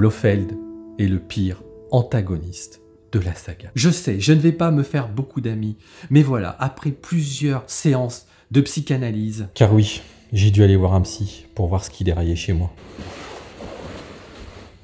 Blofeld est le pire antagoniste de la saga. Je sais, je ne vais pas me faire beaucoup d'amis, mais voilà, après plusieurs séances de psychanalyse. Car oui, j'ai dû aller voir un psy pour voir ce qui déraillait chez moi.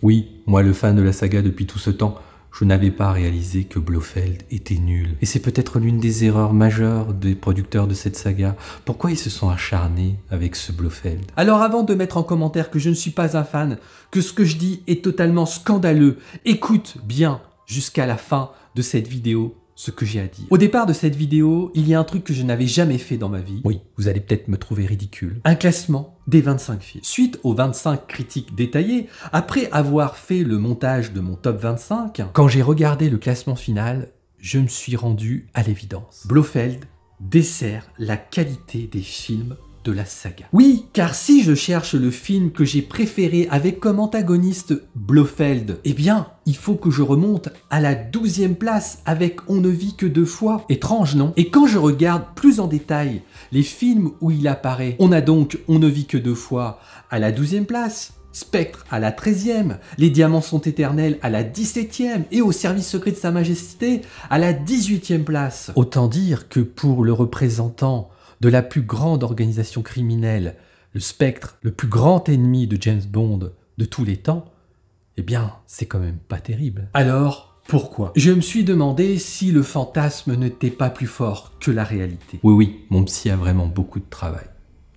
Oui, moi le fan de la saga depuis tout ce temps, je n'avais pas réalisé que Blofeld était nul. Et c'est peut-être l'une des erreurs majeures des producteurs de cette saga. Pourquoi ils se sont acharnés avec ce Blofeld Alors avant de mettre en commentaire que je ne suis pas un fan, que ce que je dis est totalement scandaleux, écoute bien jusqu'à la fin de cette vidéo ce que j'ai à dire. Au départ de cette vidéo, il y a un truc que je n'avais jamais fait dans ma vie. Oui, vous allez peut-être me trouver ridicule. Un classement des 25 films. Suite aux 25 critiques détaillées, après avoir fait le montage de mon top 25, quand j'ai regardé le classement final, je me suis rendu à l'évidence. Blofeld dessert la qualité des films de la saga. Oui, car si je cherche le film que j'ai préféré avec comme antagoniste Blofeld, eh bien, il faut que je remonte à la 12e place avec On ne vit que deux fois. Étrange, non Et quand je regarde plus en détail les films où il apparaît, on a donc On ne vit que deux fois à la 12e place, Spectre à la 13e, Les Diamants sont éternels à la 17e et au service secret de Sa Majesté à la 18e place. Autant dire que pour le représentant de la plus grande organisation criminelle, le Spectre, le plus grand ennemi de James Bond de tous les temps, eh bien, c'est quand même pas terrible. Alors, pourquoi Je me suis demandé si le fantasme n'était pas plus fort que la réalité. Oui, oui, mon psy a vraiment beaucoup de travail,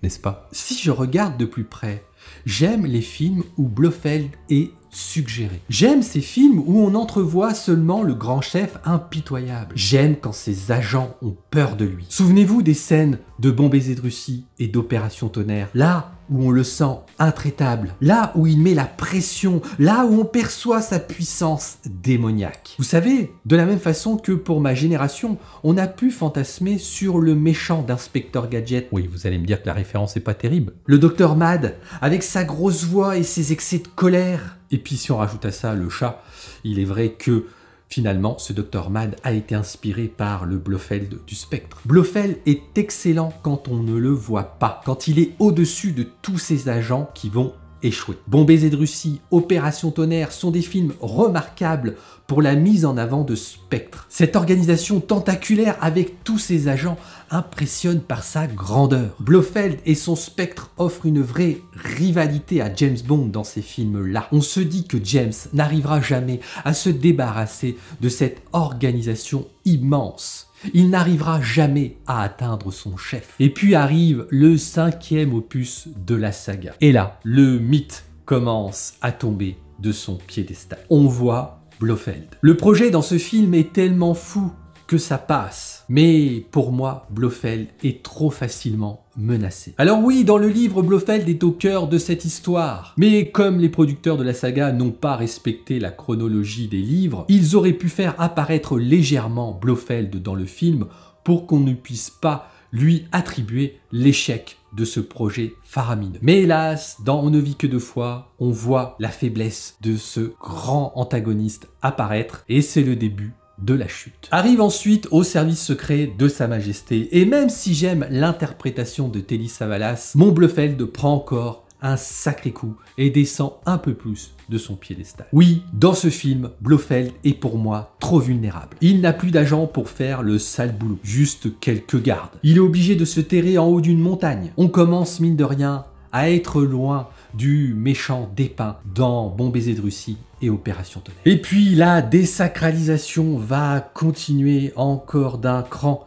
n'est-ce pas Si je regarde de plus près, j'aime les films où Blofeld est suggéré. J'aime ces films où on entrevoit seulement le grand chef impitoyable. J'aime quand ses agents ont peur de lui. Souvenez-vous des scènes de Bombay et de Russie et d'Opération Tonnerre. Là, où on le sent intraitable, là où il met la pression, là où on perçoit sa puissance démoniaque. Vous savez, de la même façon que pour ma génération, on a pu fantasmer sur le méchant d'inspecteur Gadget. Oui, vous allez me dire que la référence n'est pas terrible. Le docteur Mad, avec sa grosse voix et ses excès de colère. Et puis si on rajoute à ça le chat, il est vrai que Finalement, ce Dr Mad a été inspiré par le Blofeld du spectre. Blofeld est excellent quand on ne le voit pas, quand il est au-dessus de tous ses agents qui vont échouer. Bon baiser de Russie, Opération Tonnerre sont des films remarquables pour la mise en avant de Spectre. Cette organisation tentaculaire avec tous ses agents impressionne par sa grandeur. Blofeld et son Spectre offrent une vraie rivalité à James Bond dans ces films-là. On se dit que James n'arrivera jamais à se débarrasser de cette organisation immense. Il n'arrivera jamais à atteindre son chef. Et puis arrive le cinquième opus de la saga. Et là, le mythe commence à tomber de son piédestal. On voit Blofeld. Le projet dans ce film est tellement fou que ça passe. Mais pour moi, Blofeld est trop facilement menacé. Alors oui, dans le livre, Blofeld est au cœur de cette histoire. Mais comme les producteurs de la saga n'ont pas respecté la chronologie des livres, ils auraient pu faire apparaître légèrement Blofeld dans le film pour qu'on ne puisse pas lui attribuer l'échec de ce projet faramineux. Mais hélas, dans On ne vit que deux fois, on voit la faiblesse de ce grand antagoniste apparaître et c'est le début de la chute. Arrive ensuite au service secret de Sa Majesté, et même si j'aime l'interprétation de Telly Savalas, Monblefeld prend encore un sacré coup et descend un peu plus de son piédestal. Oui, dans ce film, Blofeld est pour moi trop vulnérable. Il n'a plus d'agent pour faire le sale boulot, juste quelques gardes. Il est obligé de se terrer en haut d'une montagne. On commence, mine de rien, à être loin du méchant dépeint dans Bon baiser de Russie et Opération Tonnerre. Et puis la désacralisation va continuer encore d'un cran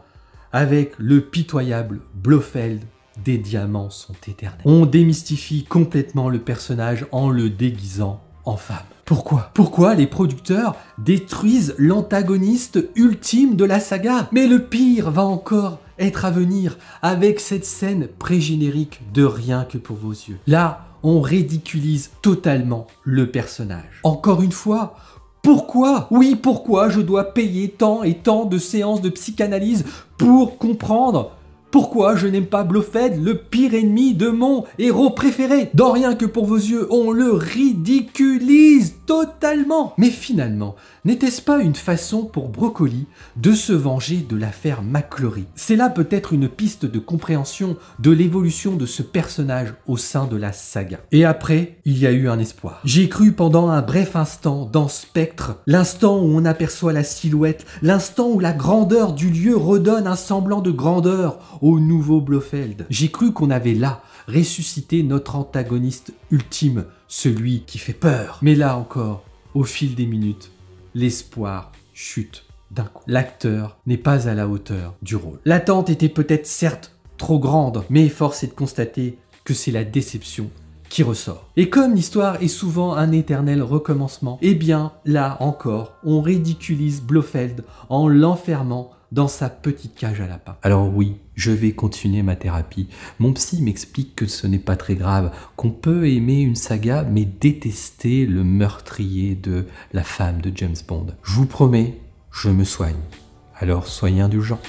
avec le pitoyable Blofeld des diamants sont éternels. On démystifie complètement le personnage en le déguisant en femme. Pourquoi Pourquoi les producteurs détruisent l'antagoniste ultime de la saga Mais le pire va encore être à venir avec cette scène pré-générique de rien que pour vos yeux. Là, on ridiculise totalement le personnage. Encore une fois, pourquoi Oui, pourquoi je dois payer tant et tant de séances de psychanalyse pour comprendre pourquoi je n'aime pas Blofeld, le pire ennemi de mon héros préféré Dans Rien que pour vos yeux, on le ridiculise totalement Mais finalement, n'était-ce pas une façon pour Brocoli de se venger de l'affaire McClory C'est là peut-être une piste de compréhension de l'évolution de ce personnage au sein de la saga. Et après, il y a eu un espoir. J'ai cru pendant un bref instant dans Spectre, l'instant où on aperçoit la silhouette, l'instant où la grandeur du lieu redonne un semblant de grandeur au nouveau Blofeld. J'ai cru qu'on avait là ressuscité notre antagoniste ultime, celui qui fait peur. Mais là encore, au fil des minutes, l'espoir chute d'un coup. L'acteur n'est pas à la hauteur du rôle. L'attente était peut-être certes trop grande, mais force est de constater que c'est la déception qui ressort. Et comme l'histoire est souvent un éternel recommencement, eh bien là encore, on ridiculise Blofeld en l'enfermant dans sa petite cage à lapin. Alors oui, je vais continuer ma thérapie. Mon psy m'explique que ce n'est pas très grave, qu'on peut aimer une saga mais détester le meurtrier de la femme de James Bond. Je vous promets, je me soigne. Alors soyez indulgents.